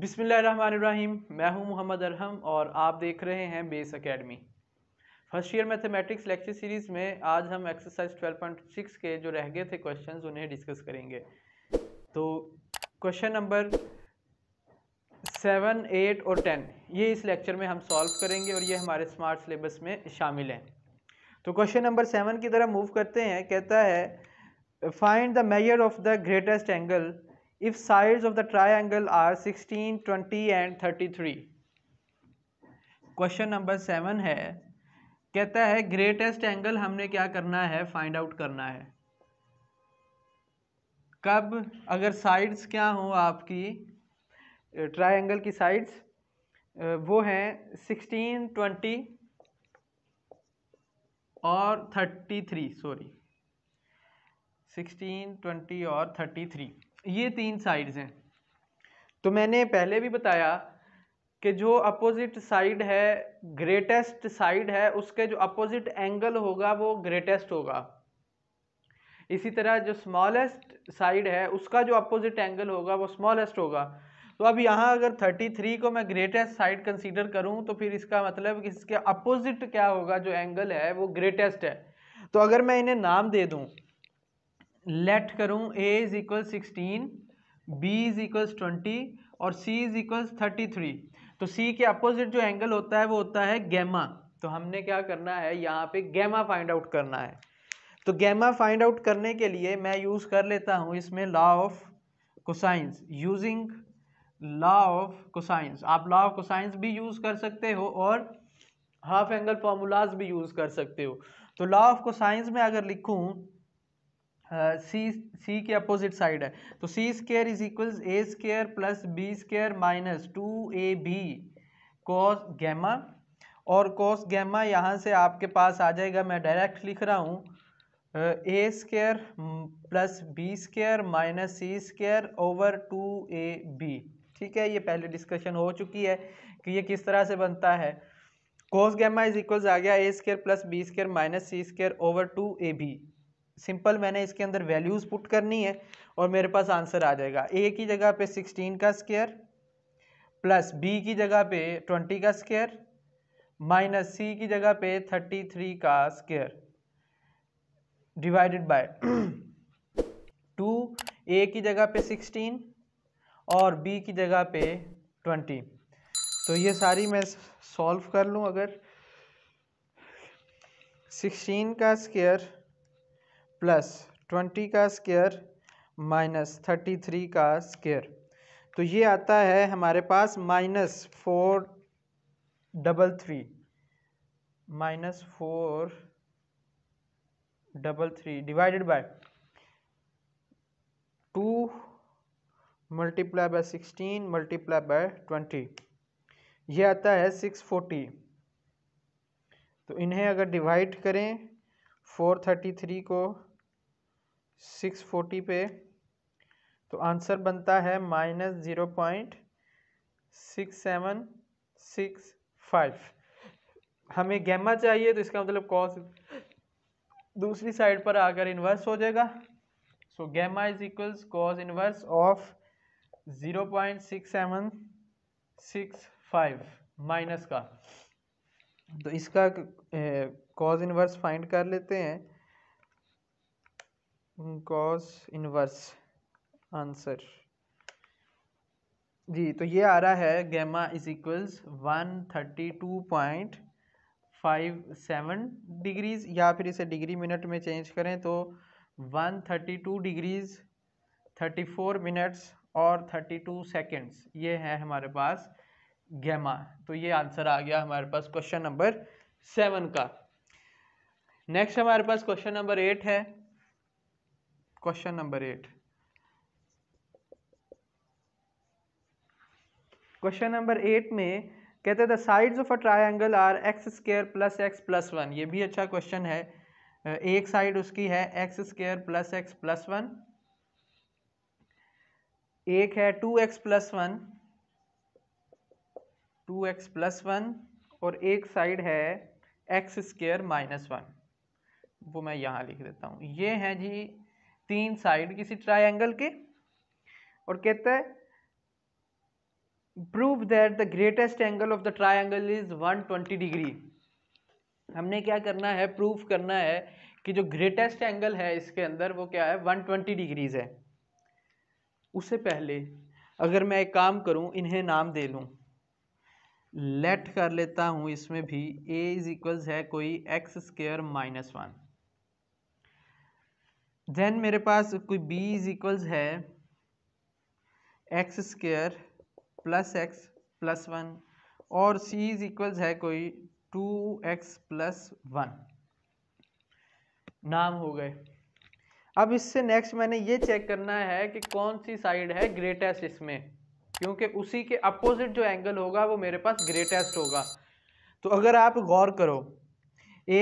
बिसमीम मैं हूं मोहम्मद अरहम और आप देख रहे हैं base academy first year mathematics lecture series में आज हम एक्सरसाइज 12.6 के जो रह गए थे क्वेश्चंस उन्हें डिस्कस करेंगे तो क्वेश्चन नंबर सेवन एट और टेन ये इस लेक्चर में हम सॉल्व करेंगे और ये हमारे स्मार्ट सिलेबस में शामिल हैं तो क्वेश्चन नंबर सेवन की तरह मूव करते हैं कहता है find the measure of the greatest angle if of the triangle are sixteen twenty and thirty three question number seven है कहता है ग्रेटेस्ट एंगल हमने क्या करना है फाइंड आउट करना है कब अगर साइड्स क्या हो आपकी ट्रायंगल की साइड्स वो हैं सिक्सटीन ट्वेंटी और thirty three sorry sixteen twenty और थर्टी थ्री ये तीन साइड्स हैं तो मैंने पहले भी बताया कि जो अपोजिट साइड है ग्रेटेस्ट साइड है उसके जो अपोजिट एंगल होगा वो ग्रेटेस्ट होगा इसी तरह जो स्मॉलेस्ट साइड है उसका जो अपोजिट एंगल होगा वो स्मॉलेस्ट होगा तो अब यहाँ अगर 33 को मैं ग्रेटेस्ट साइड कंसीडर करूँ तो फिर इसका मतलब कि इसके अपोजिट क्या होगा जो एंगल है वो ग्रेटेस्ट है तो अगर मैं इन्हें नाम दे दूँ लेट करूँ A is equal sixteen B is equal twenty और C is equal thirty three तो सी के अपोजिट जो एंगल होता है वो होता है गैमा तो हमने क्या करना है यहाँ पे गैमा फाइंड आउट करना है तो गैमा फाइंड आउट करने के लिए मैं यूज़ कर लेता हूँ इसमें law of cosines using law of cosines आप लॉ ऑफ कोसाइंस भी यूज़ कर सकते हो और हाफ एंगल फार्मूलाज भी यूज़ कर सकते हो तो लॉ ऑफ कोसाइंस में अगर लिखूँ सी सी के अपोजिट साइड है तो C square is equal A square plus B square minus two A B cos gamma और कॉस गैमा यहाँ से आपके पास आ जाएगा मैं डायरेक्ट लिख रहा हूँ A square plus B square minus C square over two A B ठीक है ये पहले डिस्कशन हो चुकी है कि ये किस तरह से बनता है कोस गैमा इज इक्वल्स आ गया A square plus B square minus C square over two A B simple मैंने इसके अंदर वैल्यूज़ पुट करनी है और मेरे पास आंसर आ जाएगा ए की जगह पे सिक्सटीन का स्केयर प्लस बी की जगह पे ट्वेंटी का स्केयर माइनस सी की जगह पे थर्टी थ्री का square divided by two A की जगह पे सिक्सटीन और बी की जगह पे ट्वेंटी तो ये सारी मैं सॉल्व कर लूँ अगर सिक्सटीन का स्केयर प्लस ट्वेंटी का स्केयर माइनस थर्टी थ्री का स्केयर तो ये आता है हमारे पास minus four double three minus four double three divided by two multiply by sixteen multiply by twenty ये आता है सिक्स फोर्टी तो इन्हें अगर डिवाइड करें फोर थर्टी थ्री को सिक्स फोर्टी पे तो आंसर बनता है minus zero point six seven six five हमें गैमा चाहिए तो इसका मतलब कॉस दूसरी साइड पर आकर इन्वर्स हो जाएगा so gamma is equals cos inverse of zero point six seven six five minus का तो इसका कॉज इन्वर्स फाइंड कर लेते हैं कॉस इनवर्स आंसर जी तो ये आ रहा है gamma is equals one thirty two point five seven degrees या फिर इसे डिग्री मिनट में चेंज करें तो one thirty two degrees thirty four minutes और थर्टी टू सेकेंड्स ये है हमारे पास गैमा तो ये आंसर आ गया हमारे पास क्वेश्चन नंबर सेवन का नेक्स्ट हमारे पास क्वेश्चन नंबर एट है question number eight question number eight में कहते हैं the sides of a triangle are X square plus x plus one ये भी अच्छा क्वेश्चन है एक साइड उसकी है x square plus x plus one एक है two x plus one two x plus one और एक साइड है एक्स स्क्र माइनस वन वो मैं यहाँ लिख देता हूँ ये हैं जी तीन साइड किसी ट्राइंगल के और कहता है prove that the greatest angle of the triangle is 120 degree हमने क्या करना है प्रूफ करना है कि जो ग्रेटेस्ट एंगल है इसके अंदर वो क्या है 120 डिग्रीज है उससे पहले अगर मैं एक काम करूं इन्हें नाम दे लूं लेट कर लेता हूं इसमें भी ए इज इक्वल्स है कोई x square minus one then मेरे पास कोई b इज इक्वल्स है x square plus x plus one और c इज इक्वल्स है कोई टू एक्स प्लस वन नाम हो गए अब इससे नेक्स्ट मैंने ये चेक करना है कि कौन सी साइड है ग्रेटेस्ट इसमें क्योंकि उसी के अपोजिट जो एंगल होगा वो मेरे पास ग्रेटेस्ट होगा तो अगर आप गौर करो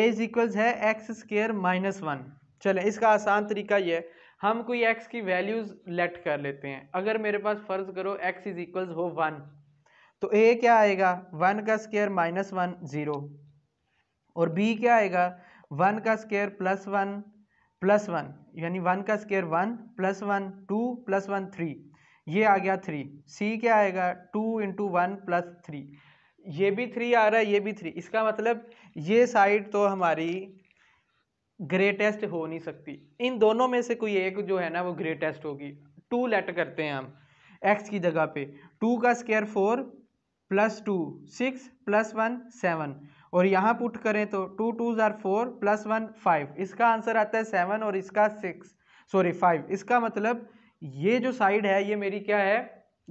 एज इज इक्वल्स है एक्स स्केयर माइनस वन चलें इसका आसान तरीका ये हम कोई एक्स की वैल्यूज़ लेट कर लेते हैं अगर मेरे पास फ़र्ज़ करो एक्स इज़ इक्वल्स हो वन तो ए क्या आएगा वन का स्केयर माइनस वन ज़ीरो और बी क्या आएगा वन का square plus one plus one यानी वन का square one plus one two plus one three ये आ गया थ्री सी क्या आएगा two into one plus three ये भी थ्री आ रहा है ये भी थ्री इसका मतलब ये साइड तो हमारी ग्रेटेस्ट हो नहीं सकती इन दोनों में से कोई एक जो है ना वो ग्रेटेस्ट होगी टू लेट करते हैं हम एक्स की जगह पे टू का square four plus two six plus one seven और यहाँ पुट करें तो टू टू ज़ार फोर प्लस वन फाइव इसका आंसर आता है सेवन और इसका सिक्स सॉरी फाइव इसका मतलब ये जो साइड है ये मेरी क्या है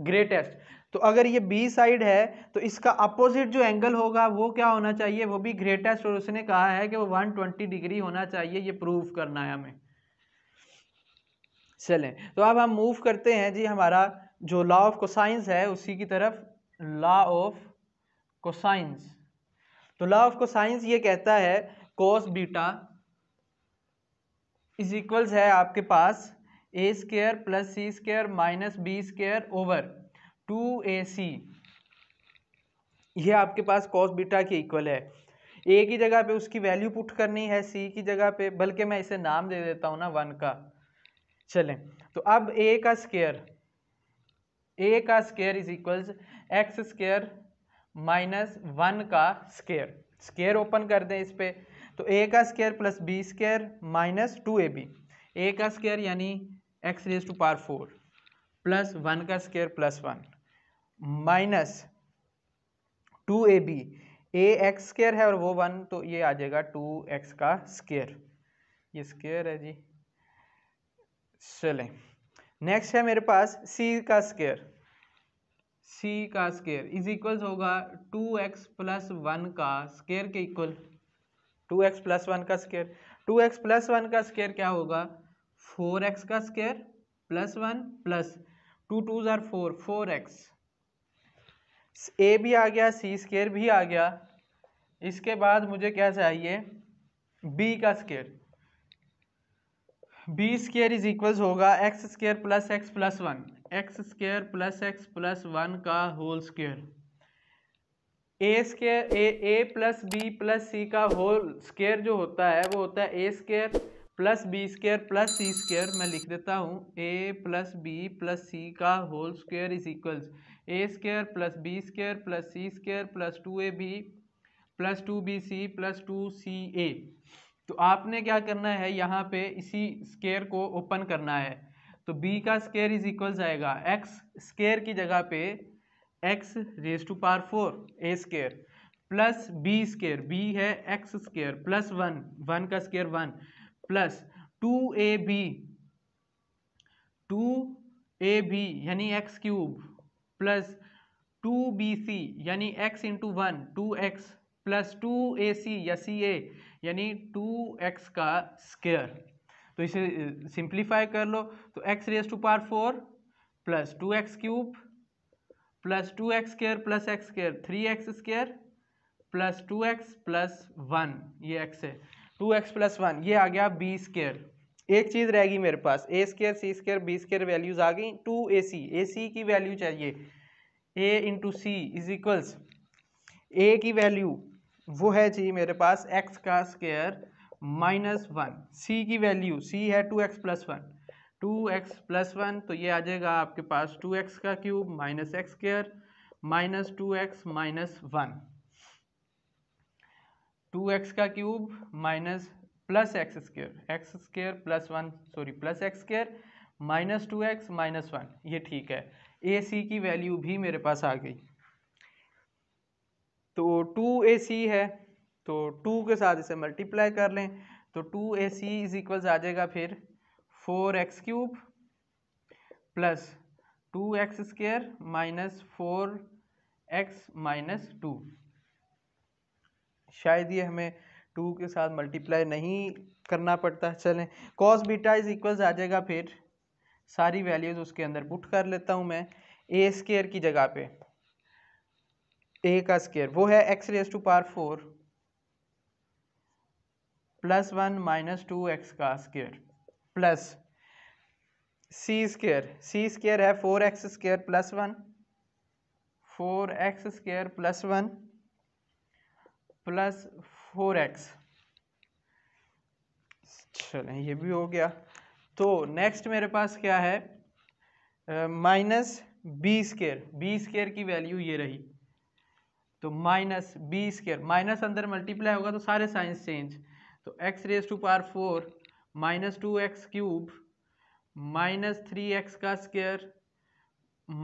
ग्रेटेस्ट तो अगर ये बी साइड है तो इसका अपोजिट जो एंगल होगा वो क्या होना चाहिए वो भी ग्रेटेस्ट और उसने कहा है कि वो 120 डिग्री होना चाहिए ये प्रूव करना है हमें चलें तो अब हम मूव करते हैं जी हमारा जो लॉ ऑफ कोसाइंस है उसी की तरफ लॉ ऑफ कोसाइंस तो लॉ ऑफ कोसाइंस ये कहता है कोस बीटा इज इक्वल्स है आपके पास a square plus C square minus B square over two A c ये आपके पास कॉस बीटा के इक्वल है ए की जगह पे उसकी वैल्यू पुट करनी है सी की जगह पे बल्कि मैं इसे नाम दे देता हूँ ना वन का चलें तो अब ए का स्केयर ए का square is equals x square minus one का स्केयर स्केयर ओपन कर दें इस पर तो ए का square plus B square minus two A b a का स्केयर यानी x raise to power four plus one का square plus one minus two A b a x square है और वो वन तो ये आ जाएगा टू एक्स का स्केयर ये स्केयर है जी चले नेक्स्ट है मेरे पास सी का स्केयर सी का स्केयर इज इक्वल्स होगा टू एक्स प्लस वन का स्केयर के equal two x plus one का square two x plus one का स्केयर क्या होगा फोर एक्स का square plus one plus two two ज़ार फोर फोर एक्स ए भी आ गया सी स्केयर भी आ गया इसके बाद मुझे क्या चाहिए बी का square b square is equals होगा x square plus x plus one x square plus x plus one का whole square a square a a plus b plus c का होल स्केयर जो होता है वो होता है a square plus B square plus C square मैं लिख देता हूँ a plus b plus c का whole square is equals a square plus B square plus C square plus two A b plus two b c plus two c a तो आपने क्या करना है यहाँ पे इसी स्केयर को ओपन करना है तो b का स्केयर इज इक्वल जाएगा x स्केयर की जगह पे x raise to power four a square plus B square b है x square plus one one का स्केयर वन प्लस टू ए बी टू ए बी यानी x cube plus two b c यानी x into one two x plus two ए c या c ए यानी to x का square तो इसे simplify कर लो तो x raise to power four plus two x cube plus two x square plus x square three x square plus two x plus one ये x है टू एक्स प्लस वन ये आ गया बी स्केयर एक चीज़ रहेगी मेरे पास a square c square b square values आ गई two A c a c की वैल्यू चाहिए a into c is equals a की वैल्यू वो है जी मेरे पास एक्स का स्केयर माइनस वन सी की वैल्यू सी है two x plus one two x plus one तो ये आ जाएगा आपके पास टू एक्स का cube minus x square minus two x minus one two x का cube minus plus x square x square plus one sorry plus x square minus two x minus one ये ठीक है ए c की value भी मेरे पास आ गई तो two ए सी है तो टू के साथ इसे मल्टीप्लाई कर लें तो two A c is equals आ जाएगा फिर four x cube plus two x square minus four x minus two शायद ये हमें टू के साथ मल्टीप्लाई नहीं करना पड़ता है चलें कॉस बीटा इज इक्वल्स आ जाएगा फिर सारी वैल्यूज़ उसके अंदर पुट कर लेता हूं मैं ए स्केयर की जगह पे ए का स्केयर वो है x raise to power four plus one minus two x का स्केयर प्लस सी स्केयर सी स्केयर है four x square plus one four x square plus one plus four x चलें ये भी हो गया तो नेक्स्ट मेरे पास क्या है minus B square b square की वैल्यू ये रही तो माइनस बी स्केयर माइनस अंदर मल्टीप्लाई होगा तो सारे साइंस चेंज तो x raise to power four minus two x cube minus three x का स्केयर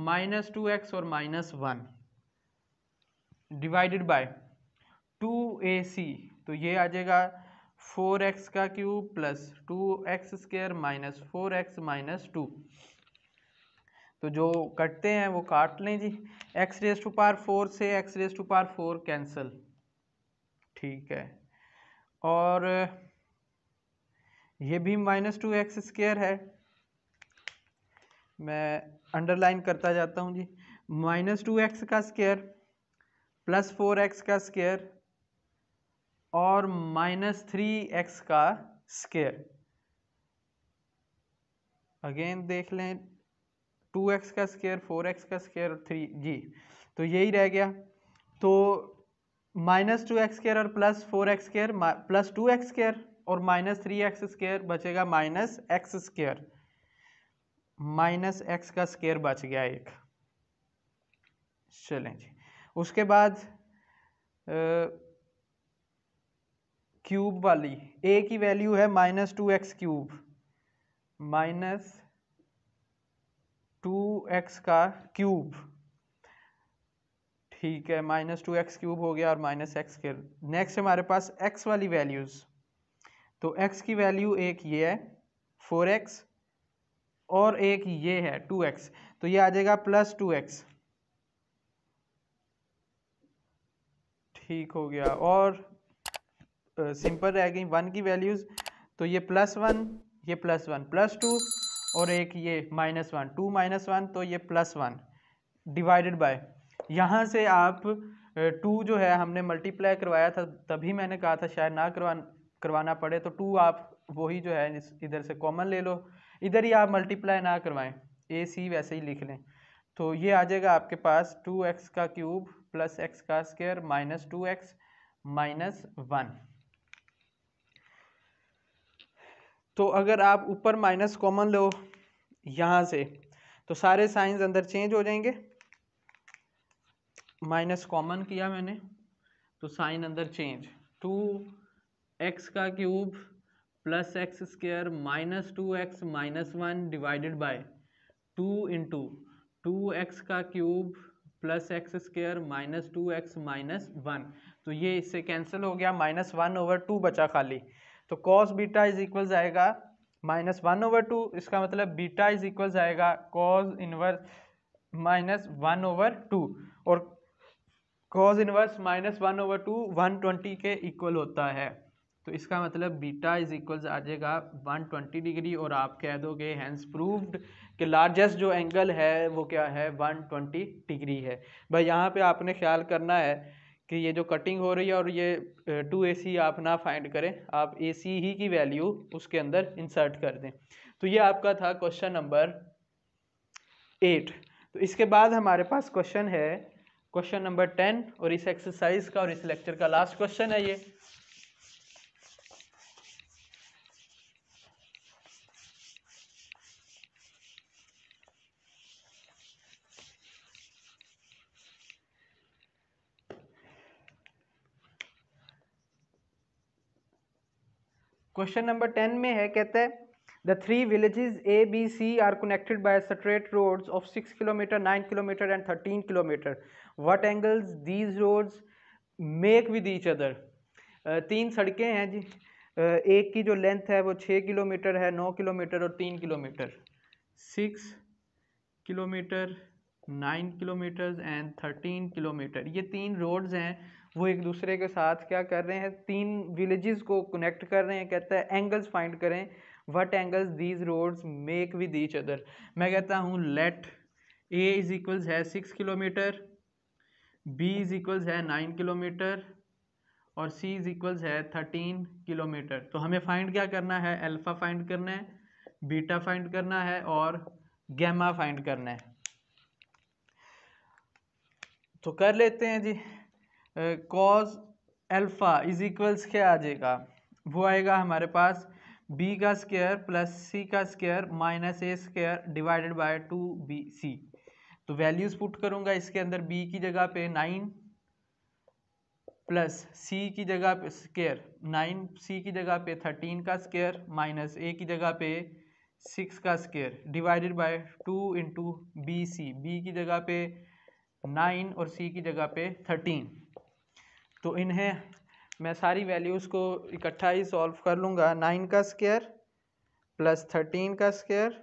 माइनस टू एक्स और minus one divided by two ए सी तो ये आ जाएगा फोर एक्स का cube plus two x square minus four x minus two तो जो कटते हैं वो काट लें जी x raise to power four से x raise to power four cancel ठीक है और ये भी माइनस टू एक्स स्क्र है मैं अंडरलाइन करता जाता हूँ जी माइनस टू एक्स का स्क्र प्लस फोर एक्स का स्क्र और माइनस थ्री एक्स का स्केयर अगेन देख लें टू एक्स का स्केयर फोर एक्स का स्केयर थ्री जी तो यही रह गया तो माइनस टू एक्स स्केयर और plus four x square plus two x square और माइनस थ्री एक्स स्केयर बचेगा minus x square minus x का स्केयर बच गया एक चलें जी उसके बाद आ, क्यूब वाली ए की वैल्यू है minus two x cube minus two x का क्यूब ठीक है माइनस टू एक्स क्यूब हो गया और माइनस एक्स के नेक्स्ट हमारे पास एक्स वाली वैल्यूज़ तो एक्स की वैल्यू एक ये है फोर एक्स और एक ये है टू एक्स तो ये आ जाएगा प्लस टू एक्स ठीक हो गया और सिंपल रह गई वन की वैल्यूज़ तो ये प्लस वन ये प्लस वन प्लस टू और एक ये minus one two minus one तो ये प्लस वन डिवाइडेड बाय यहाँ से आप टू जो है हमने मल्टीप्लाई करवाया था तभी मैंने कहा था शायद ना करवा करवाना पड़े तो टू आप वही जो है इधर से कॉमन ले लो इधर ही आप मल्टीप्लाई ना करवाएं ए सी वैसे ही लिख लें तो ये आ जाएगा आपके पास टू एक्स का क्यूब प्लस एक्स का square minus two x minus one तो अगर आप ऊपर माइनस कॉमन लो यहाँ से तो सारे साइंस अंदर चेंज हो जाएंगे माइनस कॉमन किया मैंने तो साइन अंदर चेंज टू एक्स का cube plus x square minus two x minus one divided by two into two x का cube plus x square minus two x minus one तो ये इससे कैंसिल हो गया माइनस वन ओवर टू बचा खाली तो कॉस बीटा इज इक्वल आएगा माइनस वन ओवर टू इसका मतलब बीटा इज इक्वल आएगा cos inverse minus one over two और cos inverse minus one over two one twenty के इक्वल होता है तो इसका मतलब बीटा इज इक्वल आ जाएगा वन ट्वेंटी डिग्री और आप कह दोगे हैंस प्रूव्ड कि लार्जेस्ट जो एंगल है वो क्या है वन ट्वेंटी डिग्री है भाई यहाँ पे आपने ख्याल करना है कि ये जो कटिंग हो रही है और ये टू ए सी आप ना फाइंड करें आप ए सी ही की वैल्यू उसके अंदर इंसर्ट कर दें तो ये आपका था क्वेश्चन नंबर एट तो इसके बाद हमारे पास क्वेश्चन है क्वेश्चन नंबर टेन और इस एक्सरसाइज का और इस लेक्चर का लास्ट क्वेश्चन है ये क्वेश्चन नंबर टेन में है कहते हैं the three villages A B C are connected by straight roads of six kilometre nine kilometre and thirteen kilometre what angles these roads make with each other तीन सड़कें हैं जी एक की जो लेंथ है वो छः किलोमीटर है नौ किलोमीटर और तीन kilometre six kilometre nine kilometre and thirteen kilometre ये तीन रोड्स हैं वो एक दूसरे के साथ क्या कर रहे हैं तीन विलेजेस को कनेक्ट कर रहे हैं कहता है एंगल्स फाइंड करें what angles these roads make with each other मैं कहता हूँ लेट ए इज इक्वल्स है six kilometre b is equals है नाइन किलोमीटर और सी इज इक्वल्स है थर्टीन किलोमीटर तो हमें फाइंड क्या करना है एल्फा फाइंड करना है बीटा फाइंड करना है और गैमा फाइंड करना है तो कर लेते हैं जी कॉज अल्फ़ा इज इक्वल्स क्या आ जाएगा वो आएगा हमारे पास बी का स्क्वायर प्लस सी का square minus a square divided by two b c तो वैल्यूज़ पुट करूँगा इसके अंदर बी की जगह पे नाइन प्लस सी की जगह पे स्केयर नाइन सी की जगह पे थर्टीन का स्केयर माइनस ए की जगह पे सिक्स का square divided by two into b c b की जगह पे नाइन और सी की जगह पे थर्टीन तो इन्हें मैं सारी वैल्यूज़ को इकट्ठा ही सॉल्व कर लूँगा नाइन का स्केयर प्लस थर्टीन का स्केयर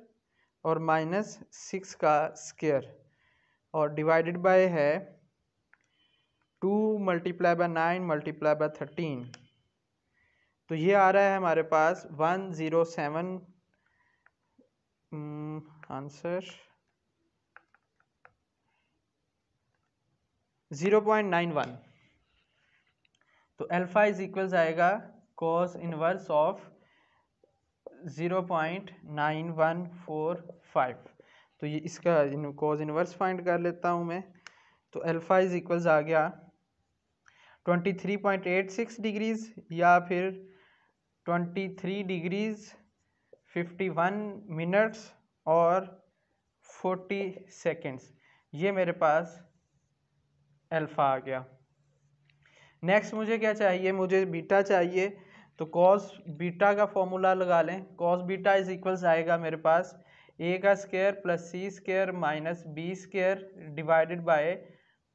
और माइनस सिक्स का स्केयर और डिवाइडेड बाय है two multiply by nine multiply by thirteen तो ये आ रहा है हमारे पास one zero seven answer zero point nine one तो अल्फ़ा इज इक्वल्स आएगा cos inverse of zero point nine one four five तो ये इसका कॉस कॉज इनवर्स फाइंड कर लेता हूँ मैं तो अल्फ़ा इज इक्वल्स आ गया twenty three point eight six degrees या फिर twenty three degrees fifty one minutes और फोर्टी सेकेंड्स ये मेरे पास अल्फ़ा आ गया नेक्स्ट मुझे क्या चाहिए मुझे बीटा चाहिए तो कॉस बीटा का फॉर्मूला लगा लें कॉस बीटा इज इक्वल्स आएगा मेरे पास ए का square plus C square minus B square divided by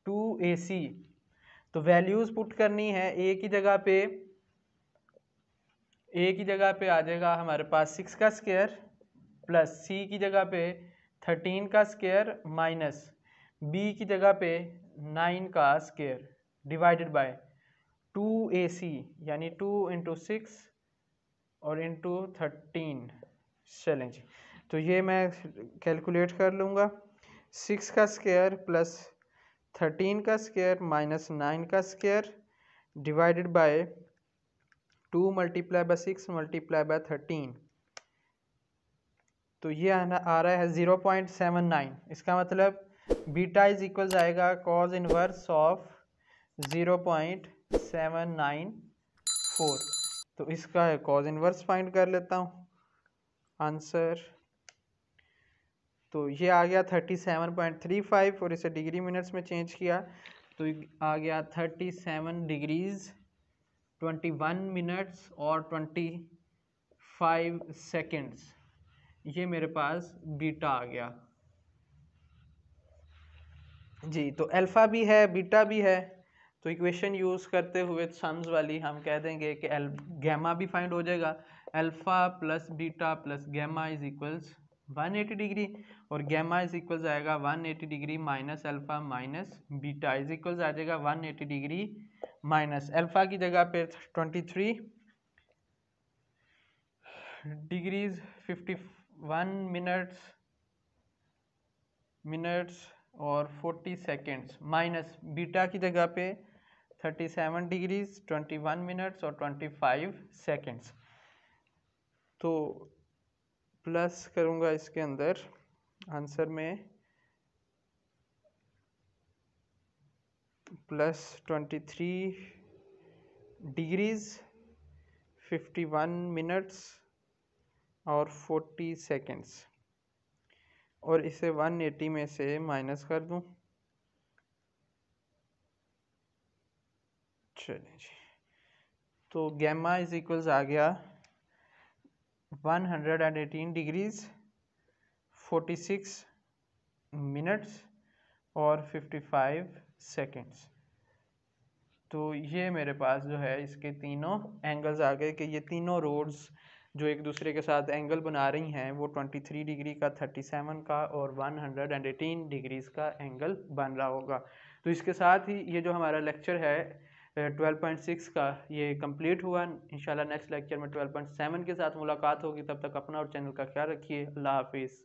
two ए सी तो वैल्यूज़ पुट करनी है ए की जगह पे ए की जगह पे आ जाएगा हमारे पास सिक्स का स्केयर प्लस सी की जगह पे थर्टीन का स्केयर माइनस बी की जगह पे नाइन का square divided by two A C यानी टू इंटू सिक्स और इंटू थर्टीन चलें जी तो ये मैं कैलकुलेट कर लूँगा सिक्स का स्केयर प्लस थर्टीन का स्केयर माइनस नाइन का square divided by two multiply by six multiply by thirteen तो ये आ रहा है ज़ीरो पॉइंट सेवन नाइन इसका मतलब बीटा इज इक्वल आएगा cos inverse of zero point seven nine four तो इसका कॉज इनवर्स फाइंड कर लेता हूँ आंसर तो ये आ गया thirty seven point three five और इसे डिग्री मिनट्स में चेंज किया तो आ गया thirty seven degrees twenty one minutes और ट्वेंटी फाइव सेकेंड्स ये मेरे पास बीटा आ गया जी तो अल्फ़ा भी है बीटा भी है तो इक्वेशन यूज़ करते हुए सम्स वाली हम कह देंगे कि एल गैमा भी फाइंड हो जाएगा alpha plus beta plus gamma is equals 180 degree और गैमा इज इक्वल आएगा 180 degree minus alpha minus beta is equal आ जाएगा 180 डिग्री माइनस अल्फ़ा की जगह पे 23 डिग्रीज 51 मिनट्स मिनट्स और 40 सेकेंड्स माइनस बीटा की जगह पे thirty seven degrees twenty one minutes और ट्वेंटी फाइव सेकेंड्स तो प्लस करूँगा इसके अंदर आंसर में plus twenty three degrees fifty one minutes और फोर्टी सेकेंड्स और इसे वन एटी में से माइनस कर दूँ चलिए जी तो गैमा इज इक्वल्स आ गया 118 डिग्रीज 46 मिनट्स और 55 सेकंड्स तो ये मेरे पास जो है इसके तीनों एंगल्स आ गए कि ये तीनों रोड्स जो एक दूसरे के साथ एंगल बना रही हैं वो 23 डिग्री का 37 का और 118 डिग्रीज़ का एंगल बन रहा होगा तो इसके साथ ही ये जो हमारा लेक्चर है ट्वेल्व पॉइंट सिक्स का ये कंप्लीट हुआ इंशाल्लाह नेक्स्ट लेक्चर में ट्वेल्व पॉइंट सेवन के साथ मुलाकात होगी तब तक अपना और चैनल का ख्याल रखिए अल्लाह हाफिज़